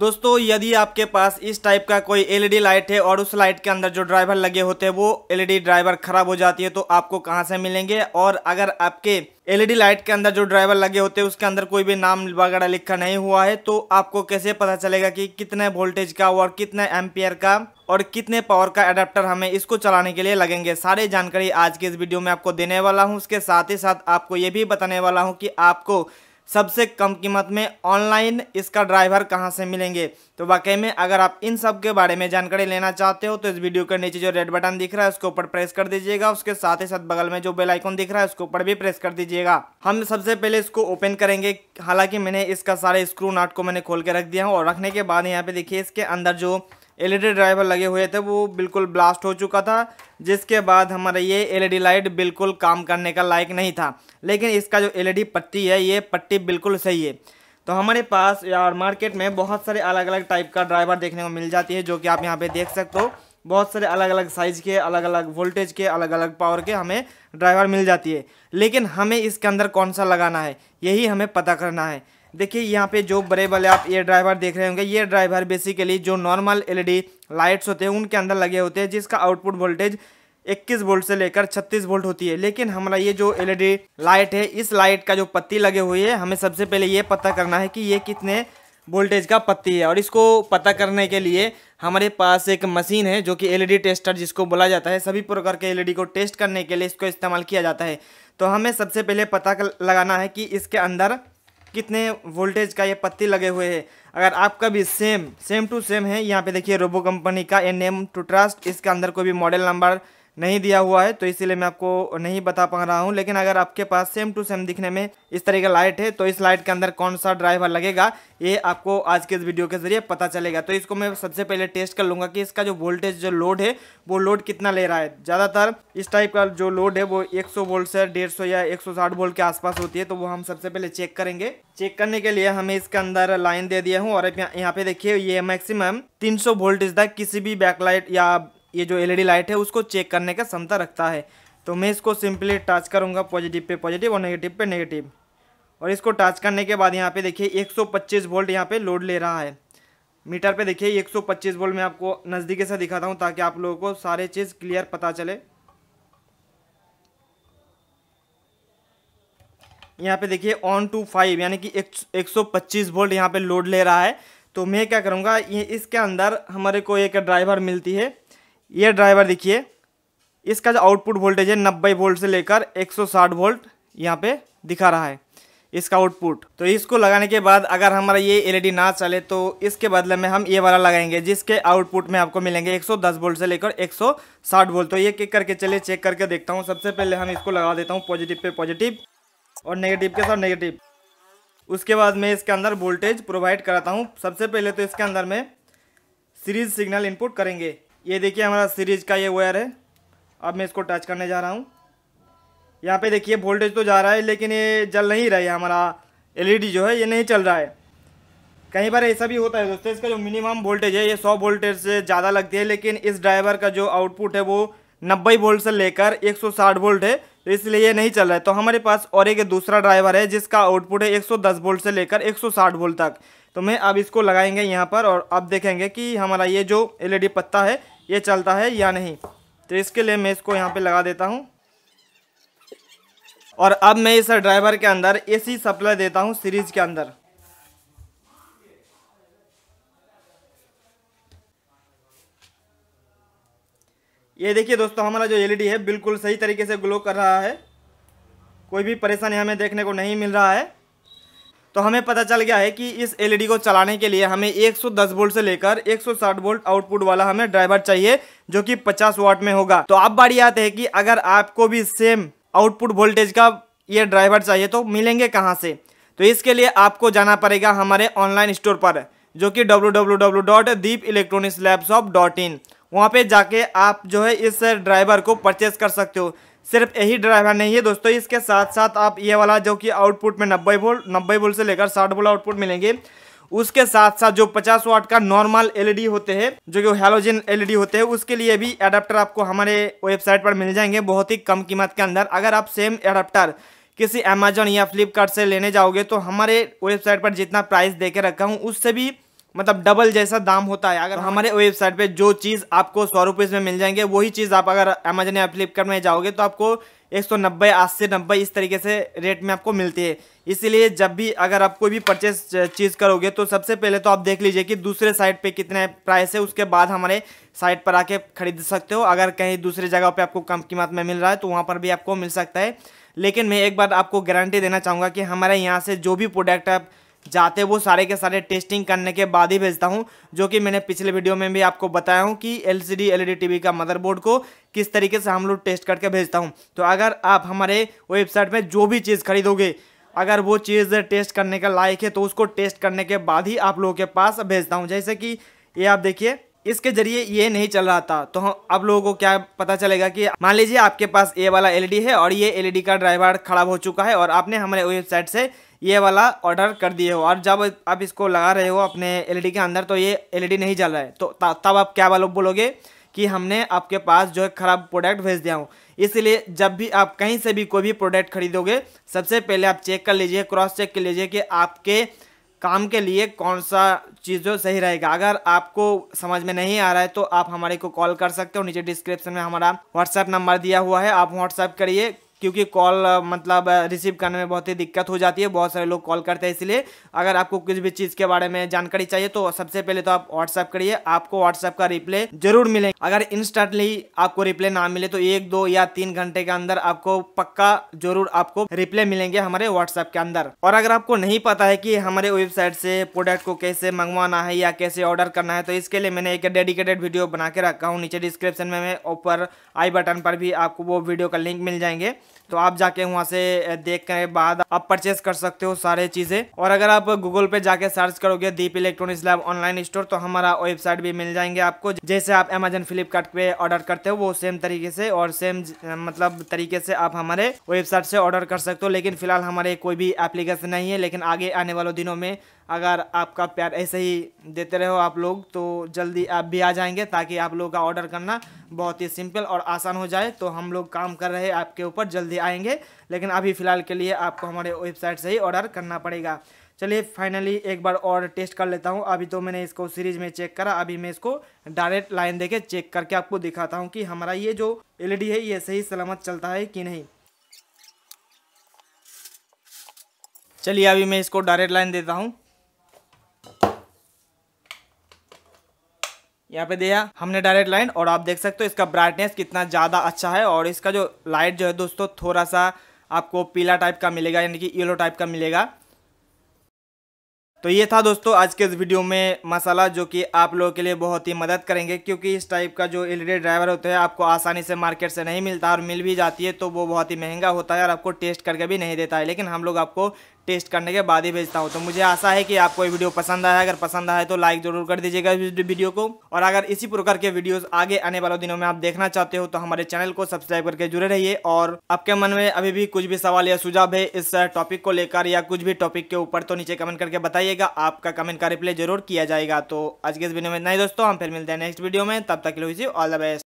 दोस्तों यदि आपके पास इस टाइप का कोई एलईडी लाइट e है और उस लाइट के अंदर जो ड्राइवर लगे होते हैं वो एलईडी ड्राइवर e खराब हो जाती है तो आपको कहाँ से मिलेंगे और अगर आपके एलईडी लाइट e के अंदर जो ड्राइवर लगे होते हैं उसके अंदर कोई भी नाम वगैरह लिखा नहीं हुआ है तो आपको कैसे पता चलेगा कि कितने वोल्टेज का और कितने एम्पियर का और कितने पावर का एडाप्टर हमें इसको चलाने के लिए लगेंगे सारे जानकारी आज के इस वीडियो में आपको देने वाला हूँ उसके साथ ही साथ आपको ये भी बताने वाला हूँ कि आपको सबसे कम कीमत में ऑनलाइन इसका ड्राइवर कहां से मिलेंगे तो वाकई में अगर आप इन सब के बारे में जानकारी लेना चाहते हो तो इस वीडियो के नीचे जो रेड बटन दिख रहा है उसके ऊपर प्रेस कर दीजिएगा उसके साथ ही साथ बगल में जो बेल आइकन दिख रहा है उसके ऊपर भी प्रेस कर दीजिएगा हम सबसे पहले इसको ओपन करेंगे हालांकि मैंने इसका सारे स्क्रू नाट को मैंने खोल के रख दिया हूँ और रखने के बाद यहाँ पे देखिए इसके अंदर जो एल ड्राइवर लगे हुए थे वो बिल्कुल ब्लास्ट हो चुका था जिसके बाद हमारा ये एल लाइट बिल्कुल काम करने का लायक नहीं था लेकिन इसका जो एल पट्टी है ये पट्टी बिल्कुल सही है तो हमारे पास यार मार्केट में बहुत सारे अलग अलग टाइप का ड्राइवर देखने को मिल जाती है जो कि आप यहाँ पे देख सकते हो बहुत सारे अलग अलग साइज़ के अलग अलग वोल्टेज के अलग अलग पावर के हमें ड्राइवर मिल जाती है लेकिन हमें इसके अंदर कौन सा लगाना है यही हमें पता करना है देखिए यहाँ पे जो बड़े बड़े आप ये ड्राइवर देख रहे होंगे ये ड्राइवर बेसिकली जो नॉर्मल एलईडी लाइट्स होते हैं उनके अंदर लगे होते हैं जिसका आउटपुट वोल्टेज 21 वोल्ट से लेकर 36 वोल्ट होती है लेकिन हमारा ये जो एलईडी लाइट है इस लाइट का जो पत्ती लगे हुए है हमें सबसे पहले ये पता करना है कि ये कितने वोल्टेज का पत्ती है और इसको पता करने के लिए हमारे पास एक मशीन है जो कि एलईडी टेस्टर जिसको बोला जाता है सभी प्रकार के एलईडी को टेस्ट करने के लिए इसको इस्तेमाल किया जाता है तो हमें सबसे पहले पता लगाना है कि इसके अंदर कितने वोल्टेज का ये पत्ती लगे हुए है अगर आपका भी सेम सेम टू सेम है यहाँ पे देखिए रोबो कंपनी का एन एम टू ट्रस्ट इसके अंदर कोई भी मॉडल नंबर नहीं दिया हुआ है तो इसीलिए मैं आपको नहीं बता पा रहा हूँ लेकिन अगर आपके पास सेम टू सेम दिखने में इस तरह का लाइट है तो इस लाइट के अंदर कौन सा ड्राइवर लगेगा ये आपको आज के इस वीडियो के जरिए पता चलेगा तो इसको मैं सबसे पहले टेस्ट कर लूँगा कि इसका जो वोल्टेज जो लोड है वो लोड कितना ले रहा है ज़्यादातर इस टाइप का जो लोड है वो एक वोल्ट से डेढ़ या एक वोल्ट के आसपास होती है तो वो हम सबसे पहले चेक करेंगे चेक करने के लिए हमें इसके अंदर लाइन दे दिया हूँ और यहाँ पे देखिए ये मैक्सिमम 300 वोल्टेज तक किसी भी बैकलाइट या ये जो एलईडी लाइट है उसको चेक करने का क्षमता रखता है तो मैं इसको सिंपली टच करूँगा पॉजिटिव पे पॉजिटिव और नेगेटिव पे नेगेटिव और इसको टच करने के बाद यहाँ पे देखिए 125 वोल्ट यहाँ पे लोड ले रहा है मीटर पे देखिए 125 वोल्ट मैं आपको नज़दीकी से दिखाता हूँ ताकि आप लोगों को सारे चीज़ क्लियर पता चले यहाँ पे देखिए ऑन टू फाइव यानी कि एक सौ पच्चीस वोल्ट यहाँ पे लोड ले रहा है तो मैं क्या करूँगा ये इसके अंदर हमारे को एक ड्राइवर मिलती है ये ड्राइवर देखिए इसका जो आउटपुट वोल्टेज है नब्बे वोल्ट से लेकर 160 वोल्ट यहाँ पे दिखा रहा है इसका आउटपुट तो इसको लगाने के बाद अगर हमारा ये एलईडी ना चले तो इसके बदले में हम ये वाला लगाएंगे जिसके आउटपुट में आपको मिलेंगे 110 वोल्ट से लेकर 160 वोल्ट तो ये किक करके चले चेक करके देखता हूँ सबसे पहले हम इसको लगा देता हूँ पॉजिटिव पे पॉजिटिव और नेगेटिव के साथ नेगेटिव उसके बाद मैं इसके अंदर वोल्टेज प्रोवाइड कराता हूँ सबसे पहले तो इसके अंदर में सीरीज सिग्नल इनपुट करेंगे ये देखिए हमारा सीरीज का ये वायर है अब मैं इसको टच करने जा रहा हूँ यहाँ पे देखिए वोल्टेज तो जा रहा है लेकिन ये जल नहीं रहा है हमारा एलईडी जो है ये नहीं चल रहा है कहीं बार ऐसा भी होता है दोस्तों इसका जो मिनिमम वोल्टेज है ये 100 वोल्टेज से ज़्यादा लगती है लेकिन इस ड्राइवर का जो आउटपुट है वो नब्बे वोल्ट से लेकर एक वोल्ट है तो इसलिए ये नहीं चल रहा है तो हमारे पास और एक दूसरा ड्राइवर है जिसका आउटपुट है एक वोल्ट से लेकर एक वोल्ट तक तो मैं अब इसको लगाएंगे यहाँ पर और अब देखेंगे कि हमारा ये जो एलईडी पत्ता है ये चलता है या नहीं तो इसके लिए मैं इसको यहाँ पर लगा देता हूँ और अब मैं इस ड्राइवर के अंदर एसी सप्लाई देता हूँ सीरीज के अंदर ये देखिए दोस्तों हमारा जो एलईडी है बिल्कुल सही तरीके से ग्लो कर रहा है कोई भी परेशानी हमें देखने को नहीं मिल रहा है तो हमें पता चल गया है कि इस एलईडी को चलाने के लिए हमें 110 वोल्ट से लेकर 160 वोल्ट आउटपुट वाला हमें ड्राइवर चाहिए जो कि 50 वाट में होगा तो अब बड़ी आते हैं कि अगर आपको भी सेम आउटपुट वोल्टेज का ये ड्राइवर चाहिए तो मिलेंगे कहाँ से तो इसके लिए आपको जाना पड़ेगा हमारे ऑनलाइन स्टोर पर जो कि डब्ल्यू वहाँ पे जाके आप जो है इस ड्राइवर को परचेज कर सकते हो सिर्फ यही ड्राइवर नहीं है दोस्तों इसके साथ साथ आप ये वाला जो कि आउटपुट में नब्बे वोल्ट नब्बे वोल्ट से लेकर साठ वोल्ट आउटपुट मिलेंगे उसके साथ साथ जो 50 वाट का नॉर्मल एलईडी e होते हैं जो कि हेलोजन एलईडी e होते हैं उसके लिए भी एडाप्टर आपको हमारे वेबसाइट पर मिल जाएंगे बहुत ही कम कीमत के अंदर अगर आप सेम एडाप्टर किसी अमेजोन या फ्लिपकार्ट से लेने जाओगे तो हमारे वेबसाइट पर जितना प्राइस दे के रखा हूँ उससे भी मतलब डबल जैसा दाम होता है अगर हाँ। हमारे वेबसाइट पे जो चीज़ आपको सौ रुपये में मिल जाएंगे वही चीज़ आप अगर अमेजन या फ्लिपकार्ट में जाओगे तो आपको एक सौ नब्बे अस्सी नब्बे इस तरीके से रेट में आपको मिलती है इसीलिए जब भी अगर आप कोई भी परचेस चीज़ करोगे तो सबसे पहले तो आप देख लीजिए कि दूसरे साइट पे कितने प्राइस है उसके बाद हमारे साइट पर आके ख़रीद सकते हो अगर कहीं दूसरे जगह पे आपको कम कीमत में मिल रहा है तो वहाँ पर भी आपको मिल सकता है लेकिन मैं एक बार आपको गारंटी देना चाहूँगा कि हमारे यहाँ से जो भी प्रोडक्ट आप जाते वो सारे के सारे टेस्टिंग करने के बाद ही भेजता हूँ जो कि मैंने पिछले वीडियो में भी आपको बताया हूँ कि एल सी टीवी का मदरबोर्ड को किस तरीके से हम लोग टेस्ट करके भेजता हूँ तो अगर आप हमारे वेबसाइट में जो भी चीज़ खरीदोगे अगर वो चीज़ टेस्ट करने का लायक है तो उसको टेस्ट करने के बाद ही आप लोगों के पास भेजता हूँ जैसे कि ये आप देखिए इसके जरिए ये नहीं चल रहा था तो हम अब लोगों को क्या पता चलेगा कि मान लीजिए आपके पास ये वाला एलईडी है और ये एलईडी का ड्राइवर खराब हो चुका है और आपने हमारे वेबसाइट से ये वाला ऑर्डर कर दिए हो और जब आप इसको लगा रहे हो अपने एलईडी के अंदर तो ये एलईडी नहीं चल रहा है तो तब आप क्या वालों बोलोगे कि हमने आपके पास जो है ख़राब प्रोडक्ट भेज दिया हूँ इसलिए जब भी आप कहीं से भी कोई भी प्रोडक्ट खरीदोगे सबसे पहले आप चेक कर लीजिए क्रॉस चेक कर लीजिए कि आपके काम के लिए कौन सा चीज़ जो सही रहेगा अगर आपको समझ में नहीं आ रहा है तो आप हमारे को कॉल कर सकते हो नीचे डिस्क्रिप्शन में हमारा व्हाट्सएप नंबर दिया हुआ है आप व्हाट्सएप करिए क्योंकि कॉल मतलब रिसीव करने में बहुत ही दिक्कत हो जाती है बहुत सारे लोग कॉल करते हैं इसलिए अगर आपको किसी भी चीज़ के बारे में जानकारी चाहिए तो सबसे पहले तो आप व्हाट्सअप करिए आपको व्हाट्सअप का रिप्ले जरूर मिले अगर इंस्टेंटली आपको रिप्ले ना मिले तो एक दो या तीन घंटे के अंदर आपको पक्का जरूर आपको रिप्ले मिलेंगे हमारे व्हाट्सएप के अंदर और अगर आपको नहीं पता है कि हमारे वेबसाइट से प्रोडक्ट को कैसे मंगवाना है या कैसे ऑर्डर करना है तो इसके लिए मैंने एक डेडिकेटेड वीडियो बना के रखा हूँ नीचे डिस्क्रिप्शन में ऊपर आई बटन पर भी आपको वो वीडियो का लिंक मिल जाएंगे तो आप जाके वहाँ से देख के बाद आप परचेस कर सकते हो सारे चीज़ें और अगर आप गूगल पे जाके सर्च करोगे Deep electronics lab online store तो हमारा वेबसाइट भी मिल जाएंगे आपको जैसे आप अमेजन फ्लिपकार्ट पे ऑर्डर करते हो वो सेम तरीके से और सेम मतलब तरीके से आप हमारे वेबसाइट से ऑर्डर कर सकते हो लेकिन फिलहाल हमारे कोई भी एप्लीकेशन नहीं है लेकिन आगे आने वाले दिनों में अगर आपका प्यार ऐसे ही देते रहो आप लोग तो जल्दी आप भी आ जाएंगे ताकि आप लोगों का ऑर्डर करना बहुत ही सिंपल और आसान हो जाए तो हम लोग काम कर रहे हैं आपके ऊपर जल्दी आएंगे लेकिन अभी फ़िलहाल के लिए आपको हमारे वेबसाइट से ही ऑर्डर करना पड़ेगा चलिए फाइनली एक बार और टेस्ट कर लेता हूँ अभी तो मैंने इसको सीरीज में चेक करा अभी मैं इसको डायरेक्ट लाइन देके चेक करके आपको दिखाता हूँ कि हमारा ये जो एलईडी e है ये सही सलामत चलता है कि नहीं चलिए अभी मैं इसको डायरेक्ट लाइन देता हूँ यहाँ पे दिया हमने डायरेक्ट लाइन और आप देख सकते हो इसका ब्राइटनेस कितना ज़्यादा अच्छा है और इसका जो लाइट जो है दोस्तों थोड़ा सा आपको पीला टाइप का मिलेगा यानी कि येलो टाइप का मिलेगा तो ये था दोस्तों आज के इस वीडियो में मसाला जो कि आप लोगों के लिए बहुत ही मदद करेंगे क्योंकि इस टाइप का जो एल ड्राइवर होता है आपको आसानी से मार्केट से नहीं मिलता और मिल भी जाती है तो वो बहुत ही महंगा होता है और आपको टेस्ट करके भी नहीं देता है लेकिन हम लोग आपको टेस्ट करने के बाद ही भेजता हूँ तो मुझे आशा है कि आपको ये वीडियो पसंद आया अगर पसंद आए तो लाइक जरूर कर दीजिएगा इस वीडियो को और अगर इसी प्रकार के वीडियोस आगे आने वाले दिनों में आप देखना चाहते हो तो हमारे चैनल को सब्सक्राइब करके जुड़े रहिए और आपके मन में अभी भी कुछ भी सवाल या सुझाव है इस टॉपिक uh, को लेकर या कुछ भी टॉपिक के ऊपर तो नीचे कमेंट करके बताइएगा आपका कमेंट का रिप्लाई जरूर किया जाएगा तो आज के इस वीडियो में नहीं दोस्तों हम फिर मिलते हैं नेक्स्ट वीडियो में तब तक ऑल द बेस्ट